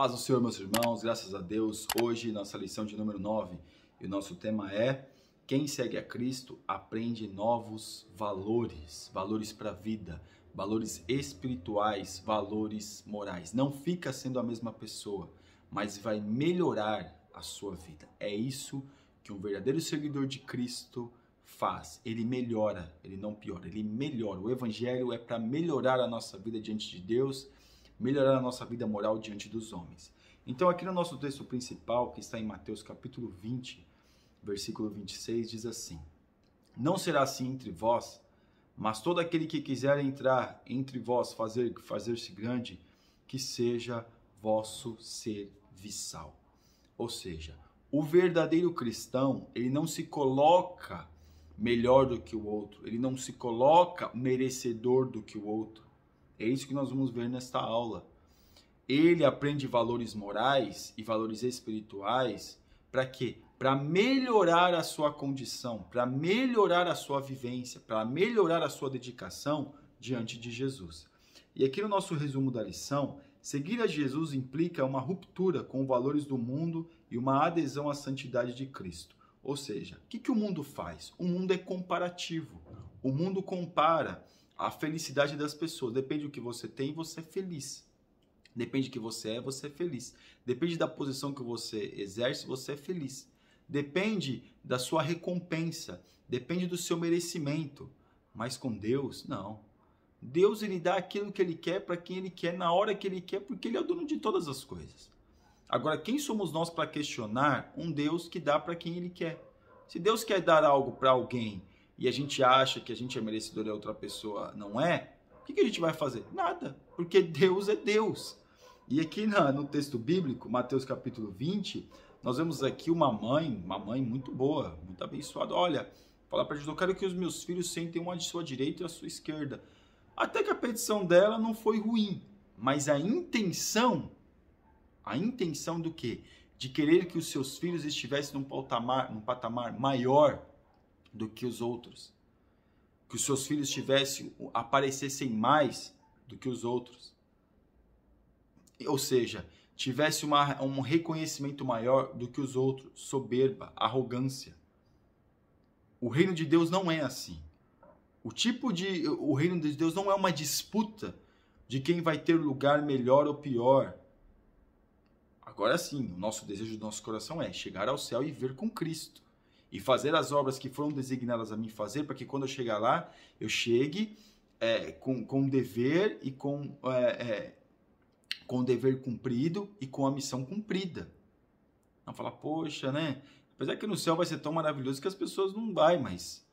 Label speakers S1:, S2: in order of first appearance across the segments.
S1: Paz do Senhor, meus irmãos, graças a Deus. Hoje, nossa lição de número 9 e o nosso tema é: Quem segue a Cristo aprende novos valores, valores para a vida, valores espirituais, valores morais. Não fica sendo a mesma pessoa, mas vai melhorar a sua vida. É isso que um verdadeiro seguidor de Cristo faz. Ele melhora, ele não piora, ele melhora. O Evangelho é para melhorar a nossa vida diante de Deus melhorar a nossa vida moral diante dos homens. Então, aqui no nosso texto principal, que está em Mateus capítulo 20, versículo 26, diz assim: Não será assim entre vós, mas todo aquele que quiser entrar entre vós, fazer fazer-se grande, que seja vosso serviçal. Ou seja, o verdadeiro cristão, ele não se coloca melhor do que o outro, ele não se coloca merecedor do que o outro. É isso que nós vamos ver nesta aula. Ele aprende valores morais e valores espirituais para quê? Para melhorar a sua condição, para melhorar a sua vivência, para melhorar a sua dedicação diante de Jesus. E aqui no nosso resumo da lição, seguir a Jesus implica uma ruptura com os valores do mundo e uma adesão à santidade de Cristo. Ou seja, o que, que o mundo faz? O mundo é comparativo. O mundo compara a felicidade das pessoas. Depende do que você tem, você é feliz. Depende do que você é, você é feliz. Depende da posição que você exerce, você é feliz. Depende da sua recompensa, depende do seu merecimento. Mas com Deus, não. Deus ele dá aquilo que ele quer para quem ele quer, na hora que ele quer, porque ele é o dono de todas as coisas. Agora, quem somos nós para questionar um Deus que dá para quem ele quer? Se Deus quer dar algo para alguém e a gente acha que a gente é merecedor e a outra pessoa não é, o que, que a gente vai fazer? Nada, porque Deus é Deus. E aqui na, no texto bíblico, Mateus capítulo 20, nós vemos aqui uma mãe, uma mãe muito boa, muito abençoada. Olha, fala para Jesus, eu quero que os meus filhos sentem uma de sua direita e a sua esquerda. Até que a petição dela não foi ruim, mas a intenção, a intenção do quê? De querer que os seus filhos estivessem num patamar, num patamar maior do que os outros. Que os seus filhos tivessem, aparecessem mais do que os outros. Ou seja, tivesse uma, um reconhecimento maior do que os outros, soberba, arrogância. O reino de Deus não é assim. O tipo de o reino de Deus não é uma disputa de quem vai ter lugar melhor ou pior. Agora sim, o nosso desejo do nosso coração é chegar ao céu e ver com Cristo e fazer as obras que foram designadas a mim fazer, para que quando eu chegar lá, eu chegue é, com, com dever e com, é, é, com o dever cumprido e com a missão cumprida. Não falar, poxa, né? Apesar que no céu vai ser tão maravilhoso que as pessoas não vai, mais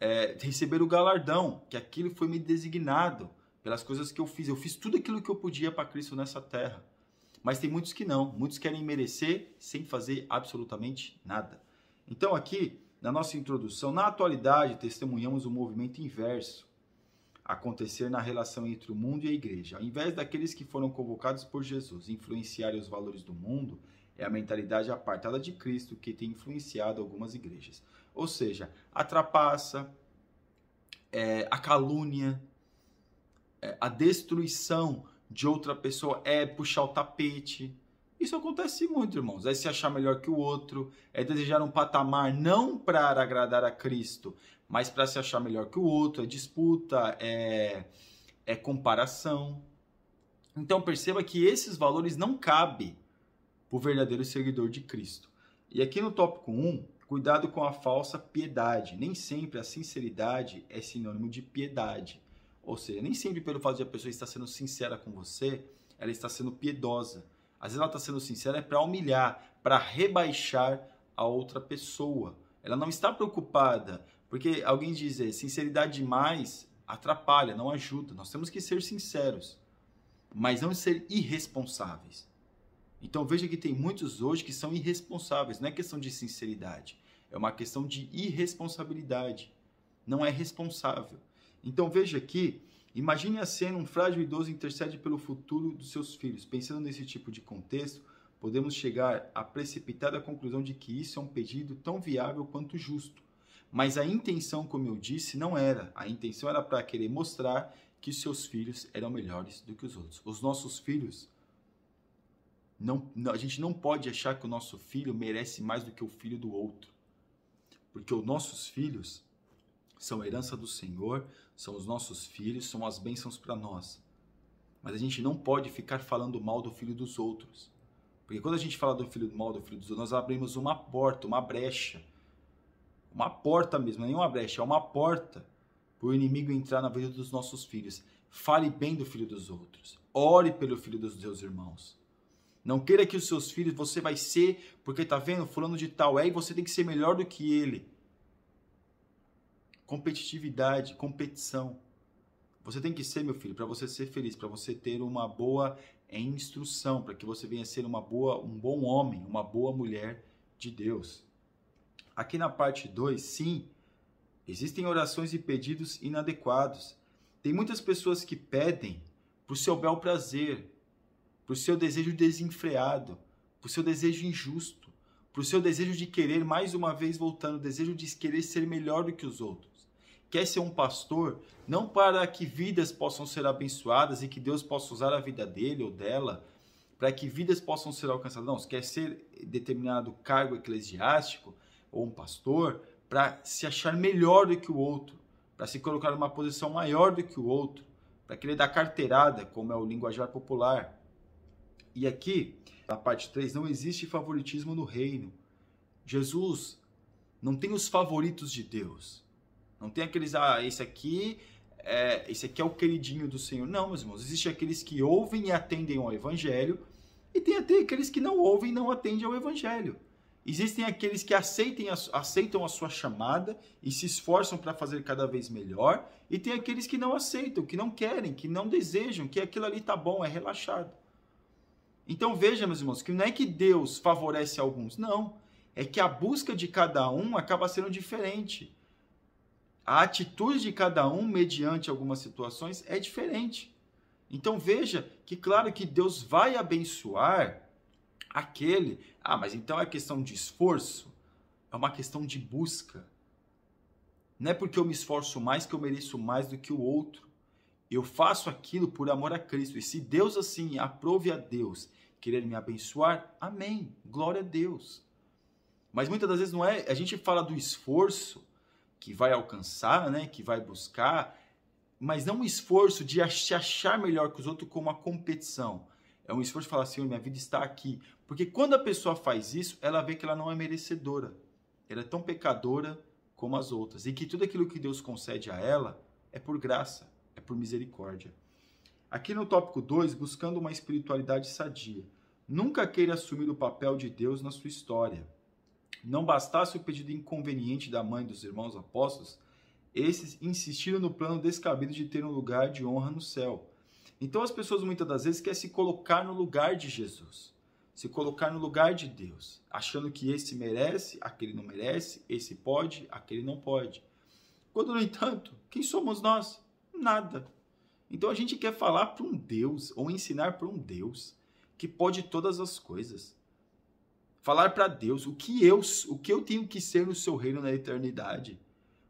S1: é, receber o galardão, que aquilo foi me designado pelas coisas que eu fiz. Eu fiz tudo aquilo que eu podia para Cristo nessa terra. Mas tem muitos que não, muitos querem merecer sem fazer absolutamente nada. Então, aqui na nossa introdução, na atualidade testemunhamos o um movimento inverso acontecer na relação entre o mundo e a igreja. Ao invés daqueles que foram convocados por Jesus influenciarem os valores do mundo, é a mentalidade apartada de Cristo que tem influenciado algumas igrejas. Ou seja, a trapaça, é, a calúnia, é, a destruição de outra pessoa é puxar o tapete, isso acontece muito, irmãos. É se achar melhor que o outro, é desejar um patamar não para agradar a Cristo, mas para se achar melhor que o outro, é disputa, é, é comparação. Então perceba que esses valores não cabem para o verdadeiro seguidor de Cristo. E aqui no tópico 1, cuidado com a falsa piedade. Nem sempre a sinceridade é sinônimo de piedade. Ou seja, nem sempre pelo fato de a pessoa estar sendo sincera com você, ela está sendo piedosa. Às vezes ela está sendo sincera é para humilhar, para rebaixar a outra pessoa. Ela não está preocupada, porque alguém diz, é, sinceridade demais atrapalha, não ajuda. Nós temos que ser sinceros, mas não ser irresponsáveis. Então veja que tem muitos hoje que são irresponsáveis, não é questão de sinceridade, é uma questão de irresponsabilidade. Não é responsável. Então veja aqui Imagine a cena: um frágil idoso intercede pelo futuro dos seus filhos. Pensando nesse tipo de contexto, podemos chegar à precipitada conclusão de que isso é um pedido tão viável quanto justo. Mas a intenção, como eu disse, não era. A intenção era para querer mostrar que seus filhos eram melhores do que os outros. Os nossos filhos. Não, a gente não pode achar que o nosso filho merece mais do que o filho do outro. Porque os nossos filhos são herança do Senhor, são os nossos filhos, são as bênçãos para nós. Mas a gente não pode ficar falando mal do filho dos outros. Porque quando a gente fala do filho do mal, do filho dos outros, nós abrimos uma porta, uma brecha. Uma porta mesmo, é nenhuma brecha, é uma porta para o inimigo entrar na vida dos nossos filhos. Fale bem do filho dos outros. Ore pelo filho dos seus irmãos. Não queira que os seus filhos você vai ser, porque tá vendo, fulano de tal é e você tem que ser melhor do que ele competitividade, competição. Você tem que ser, meu filho, para você ser feliz, para você ter uma boa instrução, para que você venha ser uma boa, um bom homem, uma boa mulher de Deus. Aqui na parte 2, sim, existem orações e pedidos inadequados. Tem muitas pessoas que pedem para o seu bel prazer, para o seu desejo desenfreado, para o seu desejo injusto, para o seu desejo de querer, mais uma vez voltando, o desejo de querer ser melhor do que os outros quer ser um pastor não para que vidas possam ser abençoadas e que Deus possa usar a vida dele ou dela para que vidas possam ser alcançadas. Não, você quer ser determinado cargo eclesiástico ou um pastor para se achar melhor do que o outro, para se colocar numa posição maior do que o outro, para querer dar carteirada, como é o linguajar popular. E aqui, na parte 3, não existe favoritismo no reino. Jesus não tem os favoritos de Deus. Não tem aqueles, ah, esse aqui é, esse aqui é o queridinho do Senhor. Não, meus irmãos, existe aqueles que ouvem e atendem ao Evangelho, e tem até aqueles que não ouvem e não atendem ao Evangelho. Existem aqueles que aceitem a, aceitam a sua chamada e se esforçam para fazer cada vez melhor, e tem aqueles que não aceitam, que não querem, que não desejam, que aquilo ali tá bom, é relaxado. Então veja, meus irmãos, que não é que Deus favorece alguns, não. É que a busca de cada um acaba sendo diferente. A atitude de cada um mediante algumas situações é diferente. Então veja que, claro, que Deus vai abençoar aquele. Ah, mas então é questão de esforço? É uma questão de busca. Não é porque eu me esforço mais que eu mereço mais do que o outro. Eu faço aquilo por amor a Cristo. E se Deus assim aprove a Deus querer me abençoar, amém. Glória a Deus. Mas muitas das vezes não é. A gente fala do esforço que vai alcançar, né, que vai buscar, mas não um esforço de se achar melhor que os outros como uma competição. É um esforço de falar, assim: minha vida está aqui. Porque quando a pessoa faz isso, ela vê que ela não é merecedora. Ela é tão pecadora como as outras. E que tudo aquilo que Deus concede a ela é por graça, é por misericórdia. Aqui no tópico 2, buscando uma espiritualidade sadia. Nunca queira assumir o papel de Deus na sua história. Não bastasse o pedido inconveniente da mãe dos irmãos apóstolos, esses insistiram no plano descabido de ter um lugar de honra no céu. Então as pessoas muitas das vezes querem se colocar no lugar de Jesus, se colocar no lugar de Deus, achando que esse merece, aquele não merece, esse pode, aquele não pode. Quando, no entanto, quem somos nós? Nada. Então a gente quer falar para um Deus ou ensinar para um Deus que pode todas as coisas, Falar para Deus o que eu, o que eu tenho que ser no seu reino na eternidade.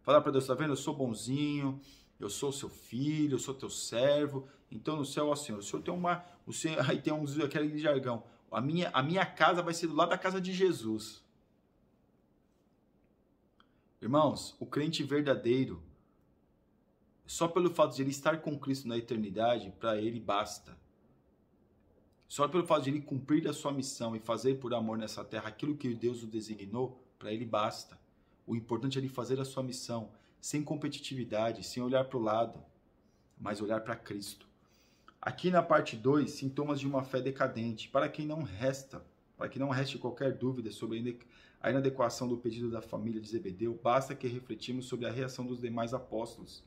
S1: Falar para Deus, tá vendo? Eu sou bonzinho, eu sou seu filho, eu sou teu servo. Então no céu, ó Senhor, o Senhor tem uma, o Senhor, aí tem uns aquele jargão. A minha, a minha casa vai ser do lado da casa de Jesus. Irmãos, o crente verdadeiro, só pelo fato de ele estar com Cristo na eternidade, para ele basta. Só pelo fato de ele cumprir a sua missão e fazer por amor nessa terra aquilo que Deus o designou, para ele basta. O importante é ele fazer a sua missão, sem competitividade, sem olhar para o lado, mas olhar para Cristo. Aqui na parte 2, sintomas de uma fé decadente, para quem não resta, para que não reste qualquer dúvida sobre a inadequação do pedido da família de Zebedeu, basta que refletimos sobre a reação dos demais apóstolos.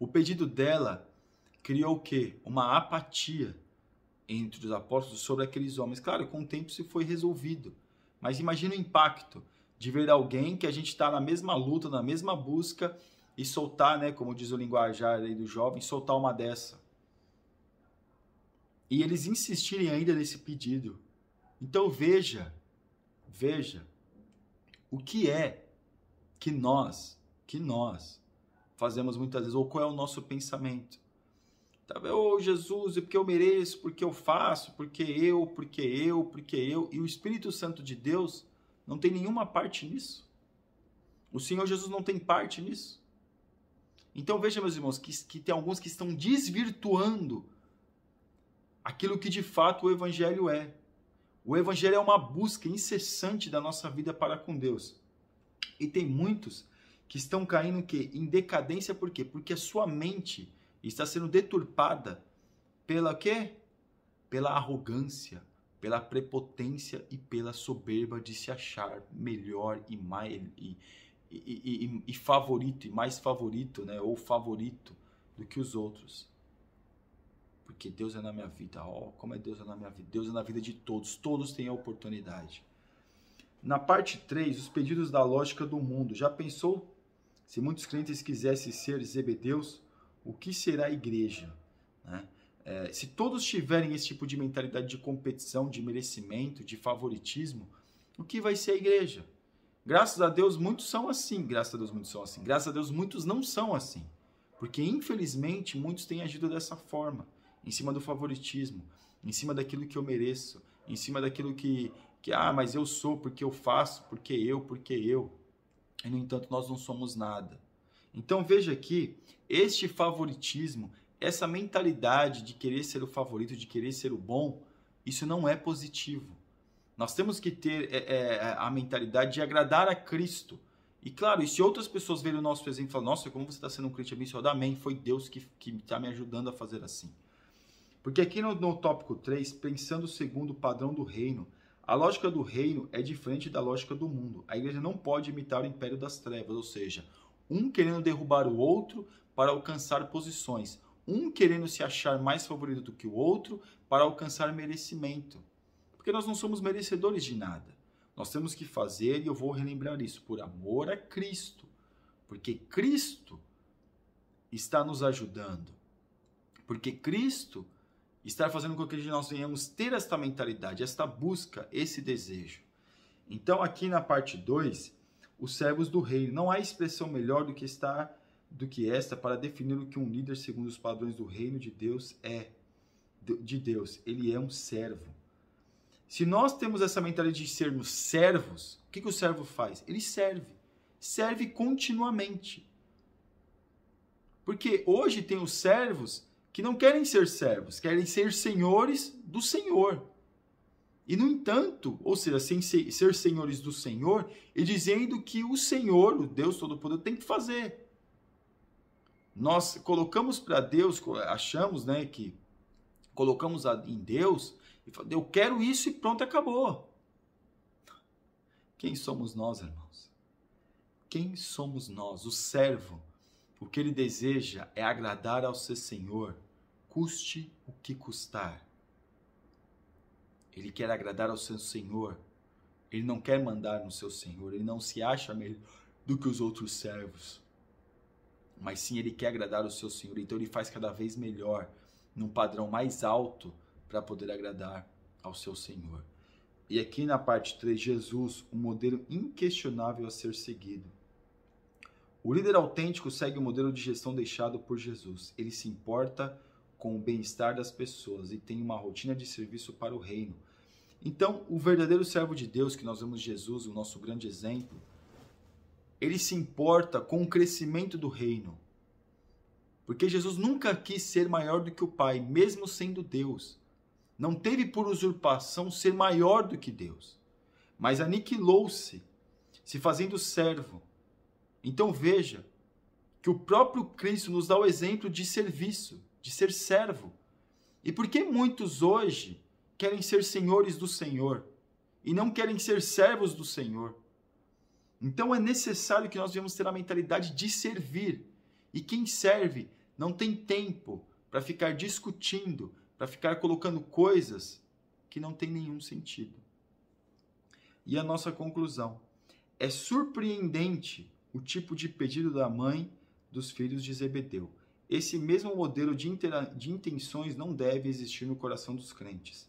S1: O pedido dela criou o quê? Uma apatia entre os apóstolos sobre aqueles homens. Claro, com o tempo se foi resolvido. Mas imagina o impacto de ver alguém que a gente está na mesma luta, na mesma busca e soltar, né, como diz o linguajar aí do jovem, soltar uma dessa. E eles insistirem ainda nesse pedido. Então veja, veja o que é que nós, que nós fazemos muitas vezes ou qual é o nosso pensamento. Sabe, tá, oh Jesus, é porque eu mereço, porque eu faço, porque eu, porque eu, porque eu. E o Espírito Santo de Deus não tem nenhuma parte nisso. O Senhor Jesus não tem parte nisso. Então veja, meus irmãos, que, que tem alguns que estão desvirtuando aquilo que de fato o Evangelho é. O Evangelho é uma busca incessante da nossa vida para com Deus. E tem muitos que estão caindo que em decadência por quê? Porque a sua mente está sendo deturpada pela quê? Pela arrogância, pela prepotência e pela soberba de se achar melhor e mais e, e, e, e, favorito e mais favorito, né? Ou favorito do que os outros. Porque Deus é na minha vida. Ó, oh, como é Deus é na minha vida. Deus é na vida de todos. Todos têm a oportunidade. Na parte 3, os pedidos da lógica do mundo. Já pensou se muitos crentes quisessem ser Zebedeus, o que será a igreja? Né? É, se todos tiverem esse tipo de mentalidade de competição, de merecimento, de favoritismo, o que vai ser a igreja? Graças a Deus, muitos são assim. Graças a Deus, muitos são assim. Graças a Deus, muitos não são assim. Porque, infelizmente, muitos têm agido dessa forma, em cima do favoritismo, em cima daquilo que eu mereço, em cima daquilo que, que ah, mas eu sou, porque eu faço, porque eu, porque eu. E, no entanto, nós não somos nada. Então veja que este favoritismo, essa mentalidade de querer ser o favorito, de querer ser o bom, isso não é positivo. Nós temos que ter é, é, é a mentalidade de agradar a Cristo. E claro, e se outras pessoas verem o nosso exemplo e falam, nossa, como você está sendo um crente abençoado, amém, foi Deus que está me ajudando a fazer assim. Porque aqui no, no tópico 3, pensando segundo o padrão do reino, a lógica do reino é diferente da lógica do mundo. A igreja não pode imitar o império das trevas, ou seja, um querendo derrubar o outro para alcançar posições, um querendo se achar mais favorito do que o outro para alcançar merecimento. Porque nós não somos merecedores de nada. Nós temos que fazer, e eu vou relembrar isso, por amor a Cristo. Porque Cristo está nos ajudando. Porque Cristo está fazendo com que nós venhamos ter esta mentalidade, esta busca, esse desejo. Então, aqui na parte 2, os servos do rei. Não há expressão melhor do que estar do que esta para definir o que um líder segundo os padrões do reino de Deus é. De Deus, ele é um servo. Se nós temos essa mentalidade de sermos servos, o que, que o servo faz? Ele serve. Serve continuamente. Porque hoje tem os servos que não querem ser servos, querem ser senhores do Senhor. E, no entanto, ou seja, sem ser senhores do Senhor, e dizendo que o Senhor, o Deus Todo-Poderoso, tem que fazer. Nós colocamos para Deus, achamos né, que colocamos em Deus, e falamos, eu quero isso e pronto, acabou. Quem somos nós, irmãos? Quem somos nós? O servo. O que ele deseja é agradar ao seu Senhor, custe o que custar. Ele quer agradar ao seu senhor. Ele não quer mandar no seu senhor. Ele não se acha melhor do que os outros servos. Mas sim, ele quer agradar ao seu senhor. Então ele faz cada vez melhor, num padrão mais alto, para poder agradar ao seu senhor. E aqui na parte 3, Jesus, um modelo inquestionável a ser seguido. O líder autêntico segue o modelo de gestão deixado por Jesus. Ele se importa com com o bem-estar das pessoas e tem uma rotina de serviço para o reino. Então, o verdadeiro servo de Deus, que nós vemos Jesus, o nosso grande exemplo, ele se importa com o crescimento do reino. Porque Jesus nunca quis ser maior do que o Pai, mesmo sendo Deus. Não teve por usurpação ser maior do que Deus, mas aniquilou-se, se fazendo servo. Então veja que o próprio Cristo nos dá o exemplo de serviço de ser servo. E por que muitos hoje querem ser senhores do Senhor e não querem ser servos do Senhor? Então é necessário que nós venhamos ter a mentalidade de servir. E quem serve não tem tempo para ficar discutindo, para ficar colocando coisas que não tem nenhum sentido. E a nossa conclusão é surpreendente o tipo de pedido da mãe dos filhos de Zebedeu. Esse mesmo modelo de, de intenções não deve existir no coração dos crentes.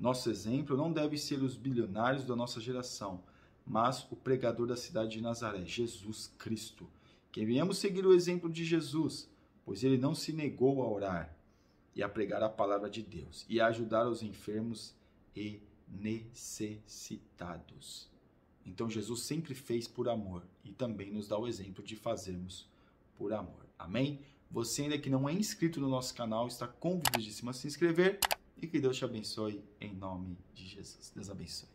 S1: Nosso exemplo não deve ser os bilionários da nossa geração, mas o pregador da cidade de Nazaré, Jesus Cristo. Que venhamos seguir o exemplo de Jesus, pois ele não se negou a orar e a pregar a palavra de Deus e a ajudar os enfermos e necessitados. Então Jesus sempre fez por amor e também nos dá o exemplo de fazermos por amor. Amém? Você ainda que não é inscrito no nosso canal, está convidadíssimo a se inscrever e que Deus te abençoe em nome de Jesus. Deus abençoe.